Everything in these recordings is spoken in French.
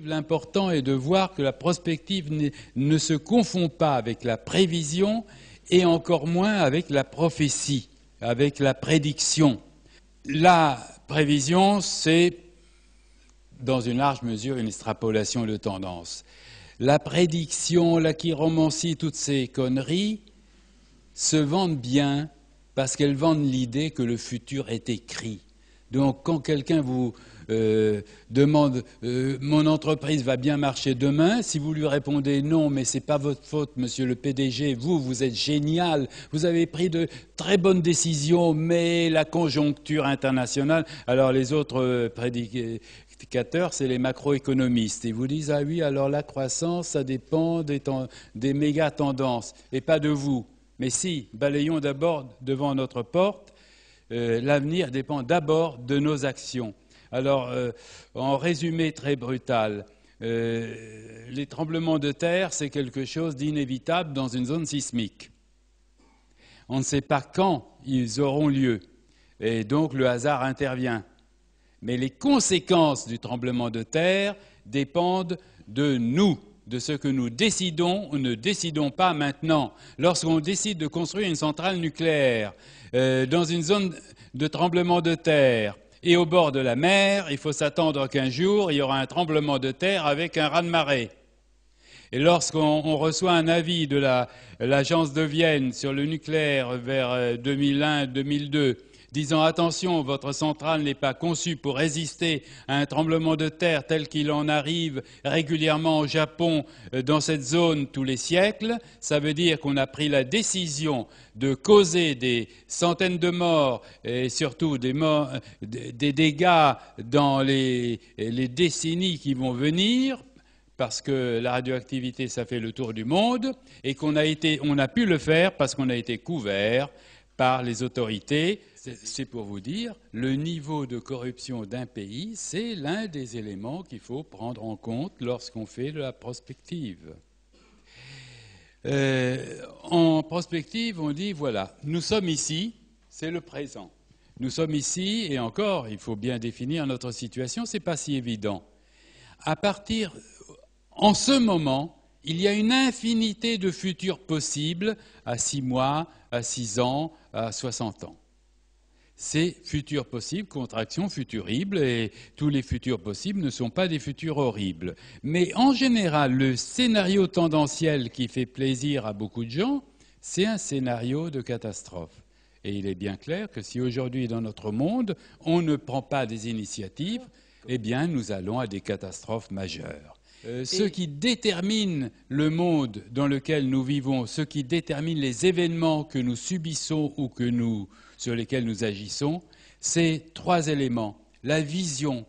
l'important est de voir que la prospective ne se confond pas avec la prévision et encore moins avec la prophétie, avec la prédiction. La prévision, c'est dans une large mesure une extrapolation de tendance. La prédiction, la qui romancie toutes ces conneries se vendent bien parce qu'elles vendent l'idée que le futur est écrit. Donc quand quelqu'un vous, euh, demande euh, mon entreprise va bien marcher demain, si vous lui répondez non, mais ce n'est pas votre faute, monsieur le PDG, vous, vous êtes génial, vous avez pris de très bonnes décisions, mais la conjoncture internationale, alors les autres euh, prédicateurs, c'est les macroéconomistes. Ils vous disent ah oui, alors la croissance, ça dépend des, méga tendances et pas de vous. Mais si, balayons d'abord devant notre porte, l'avenir dépend d'abord de nos actions. Alors, euh, en résumé très brutal, euh, les tremblements de terre, c'est quelque chose d'inévitable dans une zone sismique. On ne sait pas quand ils auront lieu, et donc le hasard intervient. Mais les conséquences du tremblement de terre dépendent de nous, de ce que nous décidons ou ne décidons pas maintenant. Lorsqu'on décide de construire une centrale nucléaire euh, dans une zone de tremblement de terre, et au bord de la mer, il faut s'attendre qu'un jour, il y aura un tremblement de terre avec un raz-de-marée. Et lorsqu'on reçoit un avis de l'agence de Vienne sur le nucléaire vers 2001-2002, euh, disant attention, votre centrale n'est pas conçue pour résister à un tremblement de terre tel qu'il en arrive régulièrement au Japon euh, dans cette zone tous les siècles. Ça veut dire qu'on a pris la décision de causer des centaines de morts et surtout des, euh, dégâts dans les, décennies qui vont venir parce que la radioactivité, ça fait le tour du monde, et qu'on a, on a pu le faire parce qu'on a été couvert par les autorités. C'est pour vous dire, le niveau de corruption d'un pays, c'est l'un des éléments qu'il faut prendre en compte lorsqu'on fait de la prospective. Euh, en prospective, on dit, voilà, nous sommes ici, c'est le présent. Nous sommes ici, et encore, il faut bien définir notre situation, c'est pas si évident. À partir, en ce moment, il y a une infinité de futurs possibles à 6 mois, à 6 ans, à 60 ans. C'est futurs possibles, contractions futuribles, et tous les futurs possibles ne sont pas des futurs horribles. Mais en général, le scénario tendanciel qui fait plaisir à beaucoup de gens, c'est un scénario de catastrophe. Et il est bien clair que si aujourd'hui, dans notre monde, on ne prend pas des initiatives, eh bien, nous allons à des catastrophes majeures. Euh, ce qui détermine le monde dans lequel nous vivons, ce qui détermine les événements que nous subissons ou que nous, sur lesquels nous agissons, c'est trois éléments. La vision,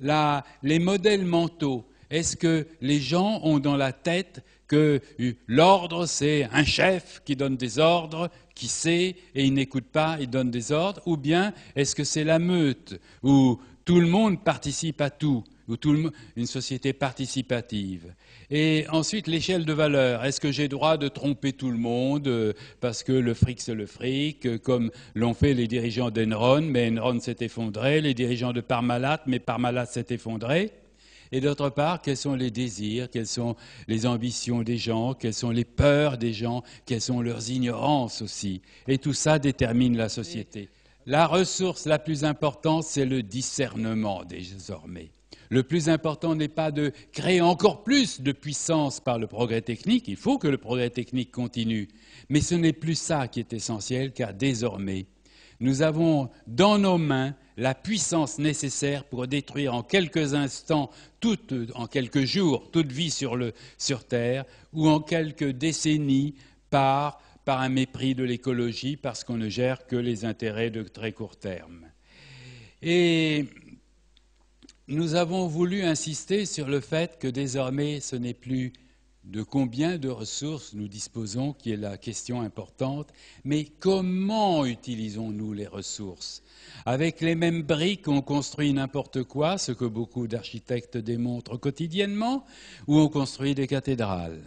les modèles mentaux. Est-ce que les gens ont dans la tête que euh, l'ordre, c'est un chef qui donne des ordres, qui sait, et il n'écoute pas, et donne des ordres, ou bien est-ce que c'est la meute, où tout le monde participe à tout ou tout une société participative. Et ensuite, l'échelle de valeur. Est-ce que j'ai droit de tromper tout le monde euh, parce que le fric, c'est le fric, euh, comme l'ont fait les dirigeants d'Enron, mais Enron s'est effondré, les dirigeants de Parmalat, mais Parmalat s'est effondré et d'autre part, quels sont les désirs, quelles sont les ambitions des gens, quelles sont les peurs des gens, quelles sont leurs ignorances aussi. Et tout ça détermine la société. La ressource la plus importante, c'est le discernement désormais. Le plus important n'est pas de créer encore plus de puissance par le progrès technique, il faut que le progrès technique continue, mais ce n'est plus ça qui est essentiel, car désormais, nous avons dans nos mains la puissance nécessaire pour détruire en quelques instants, en quelques jours, toute vie sur, le, sur Terre, ou en quelques décennies par, par un mépris de l'écologie, parce qu'on ne gère que les intérêts de très court terme. Et nous avons voulu insister sur le fait que désormais ce n'est plus de combien de ressources nous disposons qui est la question importante, mais comment utilisons-nous les ressources Avec les mêmes briques, on construit n'importe quoi, ce que beaucoup d'architectes démontrent quotidiennement, ou on construit des cathédrales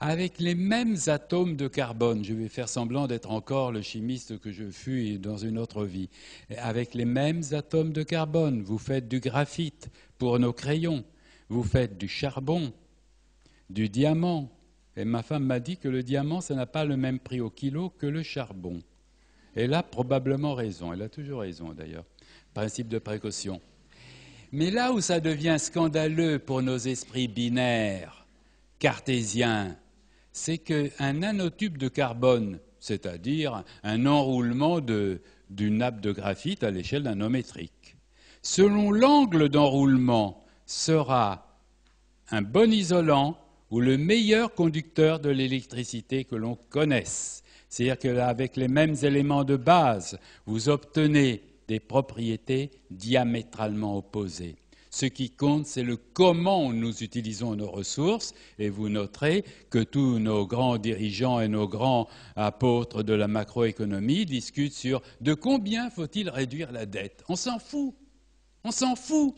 avec les mêmes atomes de carbone. Je vais faire semblant d'être encore le chimiste que je fus dans une autre vie. Avec les mêmes atomes de carbone, vous faites du graphite pour nos crayons, vous faites du charbon, du diamant. Et ma femme m'a dit que le diamant, ça n'a pas le même prix au kilo que le charbon. Elle a probablement raison, elle a toujours raison d'ailleurs. Principe de précaution. Mais là où ça devient scandaleux pour nos esprits binaires, cartésiens, c'est qu'un nanotube de carbone, c'est-à-dire un enroulement d'une nappe de graphite à l'échelle nanométrique, selon l'angle d'enroulement, sera un bon isolant ou le meilleur conducteur de l'électricité que l'on connaisse. C'est-à-dire qu'avec les mêmes éléments de base, vous obtenez des propriétés diamétralement opposées. Ce qui compte, c'est le comment nous utilisons nos ressources. Et vous noterez que tous nos grands dirigeants et nos grands apôtres de la macroéconomie discutent sur de combien faut-il réduire la dette. On s'en fout. On s'en fout.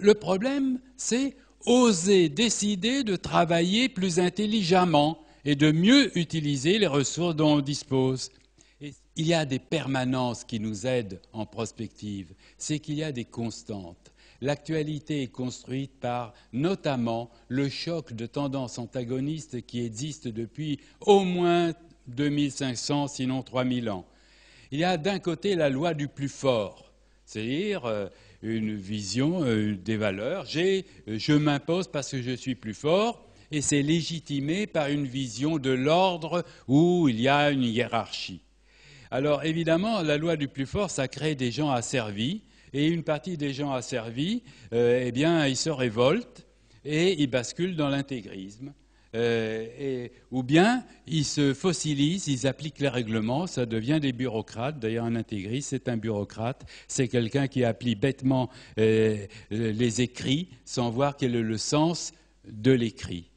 Le problème, c'est oser décider de travailler plus intelligemment et de mieux utiliser les ressources dont on dispose. il y a des permanences qui nous aident en prospective, c'est qu'il y a des constantes. L'actualité est construite par notamment le choc de tendances antagonistes qui existe depuis au moins 2500, sinon 3000 ans. Il y a d'un côté la loi du plus fort, c'est-à-dire euh, une vision euh, des valeurs. Euh, je m'impose parce que je suis plus fort et c'est légitimé par une vision de l'ordre où il y a une hiérarchie. Alors évidemment, la loi du plus fort, ça crée des gens asservis, et une partie des gens asservis, euh, eh bien, ils se révoltent et ils basculent dans l'intégrisme. Euh, ou bien ils se fossilisent, ils appliquent les règlements, ça devient des bureaucrates. D'ailleurs, un intégriste, c'est un bureaucrate, c'est quelqu'un qui applique bêtement euh, les écrits sans voir quel est le sens de l'écrit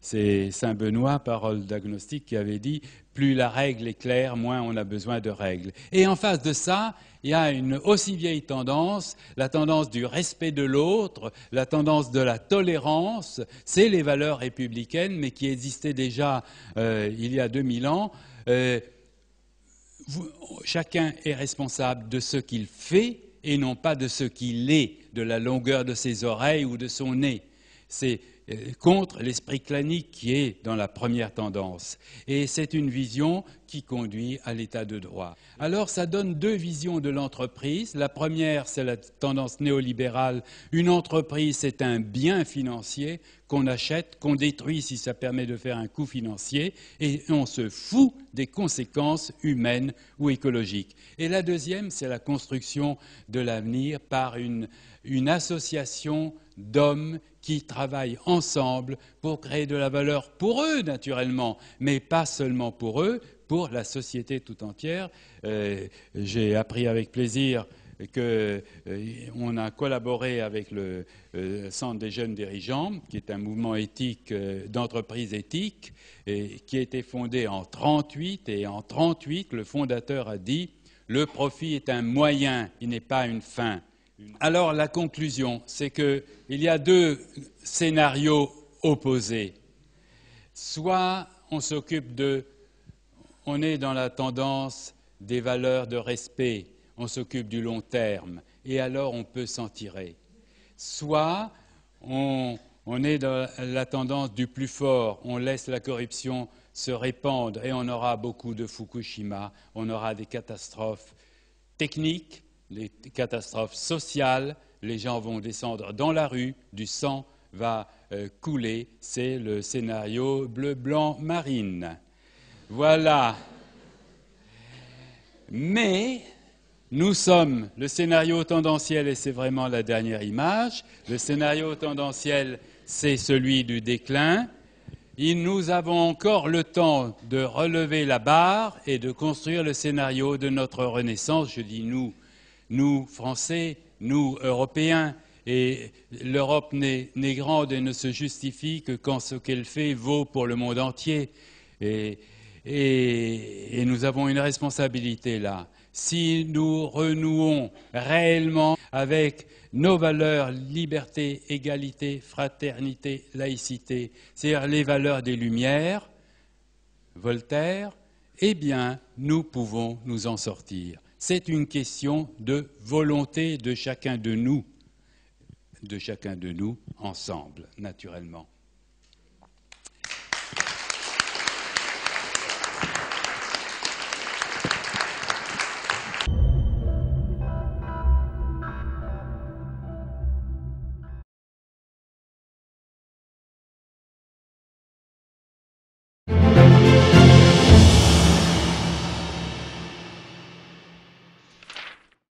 c'est Saint Benoît, parole d'agnostique, qui avait dit plus la règle est claire, moins on a besoin de règles. Et en face de ça, il y a une aussi vieille tendance, la tendance du respect de l'autre, la tendance de la tolérance, c'est les valeurs républicaines, mais qui existaient déjà euh, il y a 2000 ans. Euh, chacun est responsable de ce qu'il fait et non pas de ce qu'il est, de la longueur de ses oreilles ou de son nez c'est euh, contre l'esprit clanique qui est dans la première tendance. Et c'est une vision qui conduit à l'état de droit. Alors ça donne deux visions de l'entreprise. La première, c'est la tendance néolibérale. Une entreprise, c'est un bien financier qu'on achète, qu'on détruit si ça permet de faire un coût financier, et on se fout des conséquences humaines ou écologiques. Et la deuxième, c'est la construction de l'avenir par une, une association d'hommes qui travaillent ensemble pour créer de la valeur pour eux, naturellement, mais pas seulement pour eux, pour la société tout entière. Euh, j'ai appris avec plaisir qu'on euh, a collaboré avec le euh, Centre des jeunes dirigeants, qui est un mouvement éthique d'entreprise éthique, et qui a été fondé en 1938. Et en 1938, le fondateur a dit Le profit est un moyen, il n'est pas une fin. Alors la conclusion, c'est qu'il y a deux scénarios opposés. Soit on s'occupe de, est dans la tendance des valeurs de respect, on s'occupe du long terme, et alors on peut s'en tirer. Soit on est dans la tendance du plus fort, on laisse la corruption se répandre et on aura beaucoup de Fukushima, on aura des catastrophes techniques, les catastrophes sociales, les gens vont descendre dans la rue, du sang va euh, couler, c'est le scénario bleu-blanc-marine. Voilà. Mais nous sommes le scénario tendanciel, et c'est vraiment la dernière image, le scénario tendanciel, c'est celui du déclin. Et nous avons encore le temps de relever la barre et de construire le scénario de notre renaissance, je dis nous, nous, Français, nous, Européens, et l'Europe n'est grande et ne se justifie que quand ce qu'elle fait vaut pour le monde entier. Et, nous avons une responsabilité là. Si nous renouons réellement avec nos valeurs liberté, égalité, fraternité, laïcité, c'est-à-dire les valeurs des Lumières, Voltaire, eh bien, nous pouvons nous en sortir. C'est une question de volonté de chacun de nous, de chacun de nous ensemble, naturellement.